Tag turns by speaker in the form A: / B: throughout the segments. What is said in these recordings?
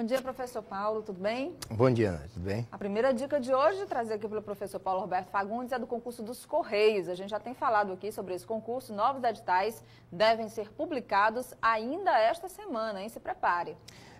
A: Bom dia, professor Paulo, tudo bem?
B: Bom dia, Ana, tudo bem? A
A: primeira dica de hoje, trazer aqui pelo professor Paulo Roberto Fagundes, é do concurso dos Correios. A gente já tem falado aqui sobre esse concurso. Novos editais devem ser publicados ainda esta semana, hein? Se prepare.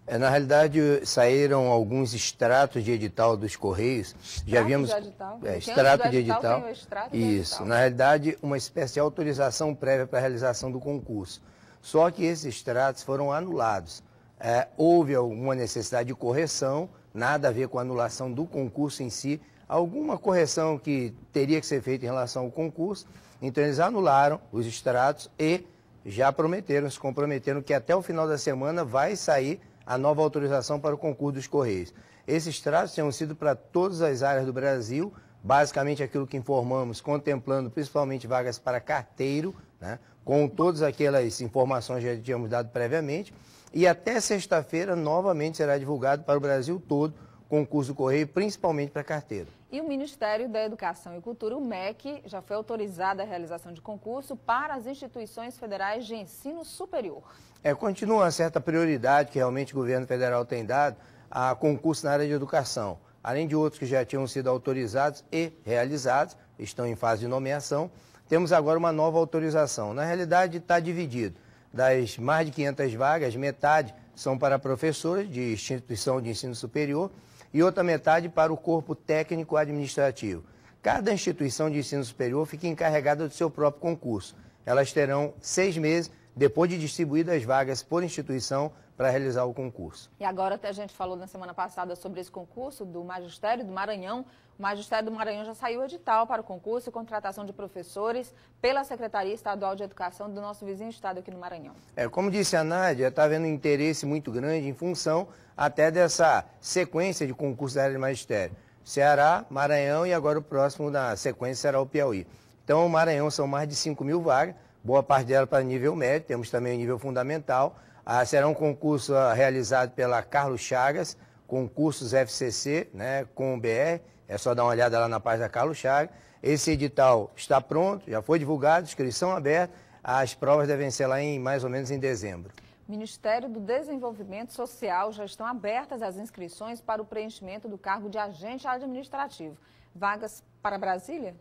B: É, na realidade, saíram alguns extratos de edital dos Correios. É, extrato já havíamos De edital. É, extrato de edital. extrato de Isso. Edital. Na realidade, uma espécie de autorização prévia para a realização do concurso. Só que esses extratos foram anulados é, houve alguma necessidade de correção, nada a ver com a anulação do concurso em si, alguma correção que teria que ser feita em relação ao concurso. Então eles anularam os extratos e já prometeram, se comprometeram que até o final da semana vai sair a nova autorização para o concurso dos Correios. Esses extratos tinham sido para todas as áreas do Brasil, basicamente aquilo que informamos, contemplando principalmente vagas para carteiro, né? com todas aquelas informações que já tínhamos dado previamente. E até sexta-feira, novamente, será divulgado para o Brasil todo concurso Correio, principalmente para carteira.
A: E o Ministério da Educação e Cultura, o MEC, já foi autorizada a realização de concurso para as instituições federais de ensino superior.
B: É, continua uma certa prioridade que realmente o governo federal tem dado a concurso na área de educação. Além de outros que já tinham sido autorizados e realizados, estão em fase de nomeação, temos agora uma nova autorização. Na realidade, está dividido. Das mais de 500 vagas, metade são para professores de instituição de ensino superior e outra metade para o corpo técnico administrativo. Cada instituição de ensino superior fica encarregada do seu próprio concurso. Elas terão seis meses, depois de distribuídas as vagas por instituição, para realizar o concurso.
A: E agora até a gente falou na semana passada sobre esse concurso do Magistério do Maranhão. O Magistério do Maranhão já saiu edital para o concurso e contratação de professores pela Secretaria Estadual de Educação do nosso vizinho estado aqui no Maranhão.
B: É, como disse a Nádia, está havendo um interesse muito grande em função até dessa sequência de concursos da área de magistério. Ceará, Maranhão e agora o próximo na sequência será o Piauí. Então, o Maranhão são mais de 5 mil vagas, boa parte dela para nível médio, temos também o nível fundamental ah, será um concurso ah, realizado pela Carlos Chagas, concursos FCC, né, com o BR, é só dar uma olhada lá na página da Carlos Chagas. Esse edital está pronto, já foi divulgado, inscrição aberta, as provas devem ser lá em mais ou menos em dezembro.
A: Ministério do Desenvolvimento Social já estão abertas as inscrições para o preenchimento do cargo de agente administrativo. Vagas para Brasília?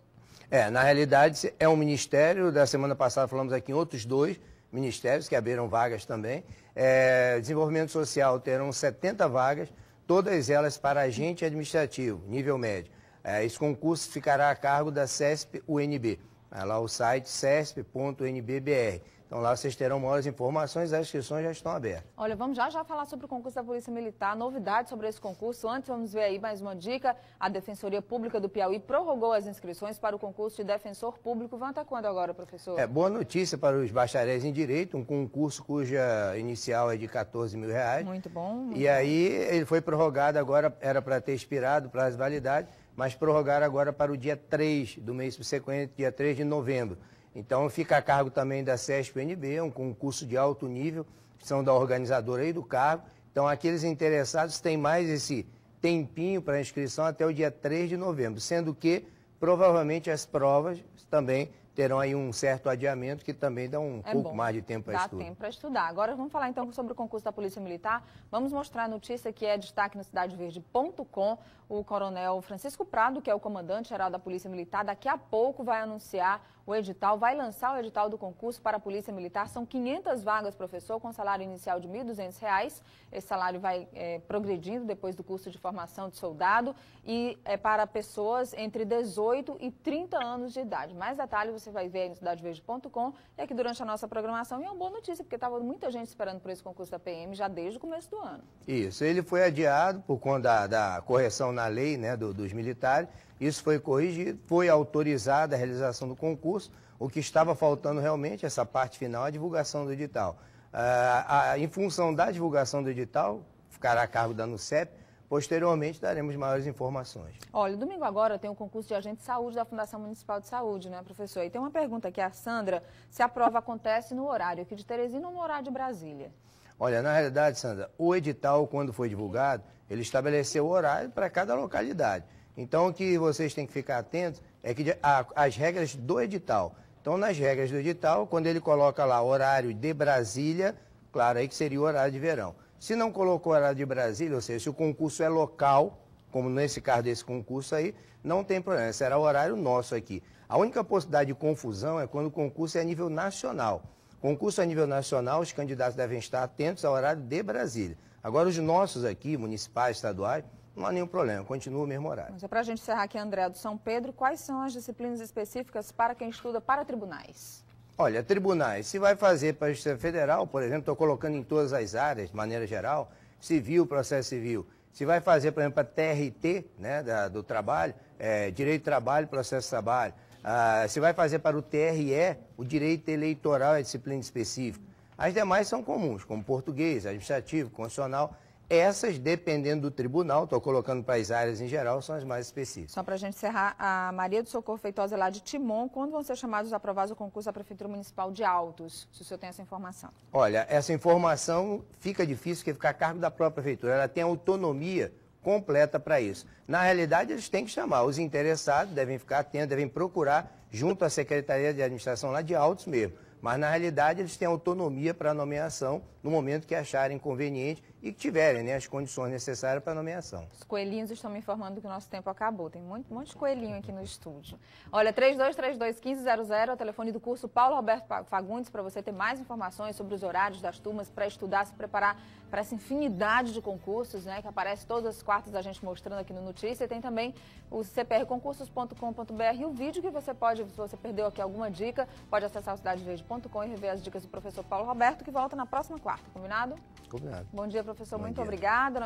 B: É, na realidade é um ministério, da semana passada falamos aqui em outros dois, ministérios que abriram vagas também. É, desenvolvimento social terão 70 vagas, todas elas para agente administrativo, nível médio. É, esse concurso ficará a cargo da CESP-UNB. É lá o site cesp.unbbr. Então lá vocês terão maiores informações, as inscrições já estão abertas.
A: Olha, vamos já já falar sobre o concurso da Polícia Militar, novidades sobre esse concurso. Antes, vamos ver aí mais uma dica. A Defensoria Pública do Piauí prorrogou as inscrições para o concurso de Defensor Público. Vão até quando agora, professor? É, boa
B: notícia para os bacharéis em Direito, um concurso cuja inicial é de 14 mil reais.
A: Muito bom. Muito e aí
B: ele foi prorrogado agora, era para ter expirado prazo de validade, mas prorrogaram agora para o dia 3 do mês subsequente, dia 3 de novembro. Então fica a cargo também da CESP-NB, é um concurso de alto nível, são da organizadora e do cargo. Então aqueles interessados têm mais esse tempinho para inscrição até o dia 3 de novembro, sendo que provavelmente as provas também terão aí um certo adiamento que também dá um é pouco bom, mais de tempo para estudar. Dá tempo
A: para estudar. Agora vamos falar então sobre o concurso da Polícia Militar. Vamos mostrar a notícia que é destaque no cidadeverde.com. O coronel Francisco Prado, que é o comandante-geral da Polícia Militar, daqui a pouco vai anunciar o edital, vai lançar o edital do concurso para a Polícia Militar. São 500 vagas, professor, com salário inicial de R$ 1.200. Esse salário vai é, progredindo depois do curso de formação de soldado e é para pessoas entre 18 e 30 anos de idade. Mais detalhes você vai ver aí no cidadevejo.com e aqui durante a nossa programação. E é uma boa notícia, porque estava muita gente esperando por esse concurso da PM já desde o começo do ano.
B: Isso, ele foi adiado por conta da, da correção na lei né, do, dos militares. Isso foi corrigido, foi autorizada a realização do concurso o que estava faltando realmente, essa parte final, é a divulgação do edital. Ah, a, em função da divulgação do edital, ficará a cargo da NUCEP, Posteriormente, daremos maiores informações.
A: Olha, domingo agora tem o um concurso de agente de saúde da Fundação Municipal de Saúde, né, professor? E tem uma pergunta aqui, a Sandra, se a prova acontece no horário aqui de Teresina ou no horário de Brasília?
B: Olha, na realidade, Sandra, o edital, quando foi divulgado, ele estabeleceu o horário para cada localidade. Então, o que vocês têm que ficar atentos é que a, as regras do edital. Então, nas regras do edital, quando ele coloca lá horário de Brasília, claro, aí que seria o horário de verão. Se não colocou horário de Brasília, ou seja, se o concurso é local, como nesse caso desse concurso aí, não tem problema, será horário nosso aqui. A única possibilidade de confusão é quando o concurso é a nível nacional. Concurso a nível nacional, os candidatos devem estar atentos ao horário de Brasília. Agora, os nossos aqui, municipais, estaduais, não há nenhum problema, continua o mesmo horário. Mas
A: é para a gente encerrar aqui, André, do São Pedro, quais são as disciplinas específicas para quem estuda para tribunais?
B: Olha, tribunais, se vai fazer para a Justiça Federal, por exemplo, estou colocando em todas as áreas, de maneira geral, civil, processo civil, se vai fazer, por exemplo, para TRT, né, da, do trabalho, é, direito do trabalho, processo de trabalho, ah, se vai fazer para o TRE, o direito eleitoral é disciplina específica. As demais são comuns, como português, administrativo, constitucional. Essas, dependendo do tribunal, estou colocando para as áreas em geral, são as mais específicas. Só
A: para a gente encerrar, a Maria do Socorro Feitosa lá de Timon, quando vão ser chamados aprovados o concurso da Prefeitura Municipal de Altos? Se o senhor tem essa informação.
B: Olha, essa informação fica difícil, que fica a cargo da própria Prefeitura. Ela tem autonomia completa para isso. Na realidade, eles têm que chamar. Os interessados devem ficar atentos, devem procurar junto à Secretaria de Administração lá de Altos mesmo mas, na realidade, eles têm autonomia para a nomeação no momento que acharem conveniente e que tiverem né, as condições necessárias para a nomeação. Os
A: coelhinhos estão me informando que o nosso tempo acabou. Tem muito, um monte de coelhinho aqui no estúdio. Olha, 3232-1500 é o telefone do curso Paulo Roberto Fagundes para você ter mais informações sobre os horários das turmas, para estudar, se preparar para essa infinidade de concursos né, que aparece todas as quartas a gente mostrando aqui no Notícia. E tem também o cprconcursos.com.br e o vídeo que você pode, se você perdeu aqui alguma dica, pode acessar o Cidade Verde globoesporte.com e rever as dicas do professor Paulo Roberto, que volta na próxima quarta, combinado? Combinado. Bom dia, professor. Bom Muito dia. obrigada.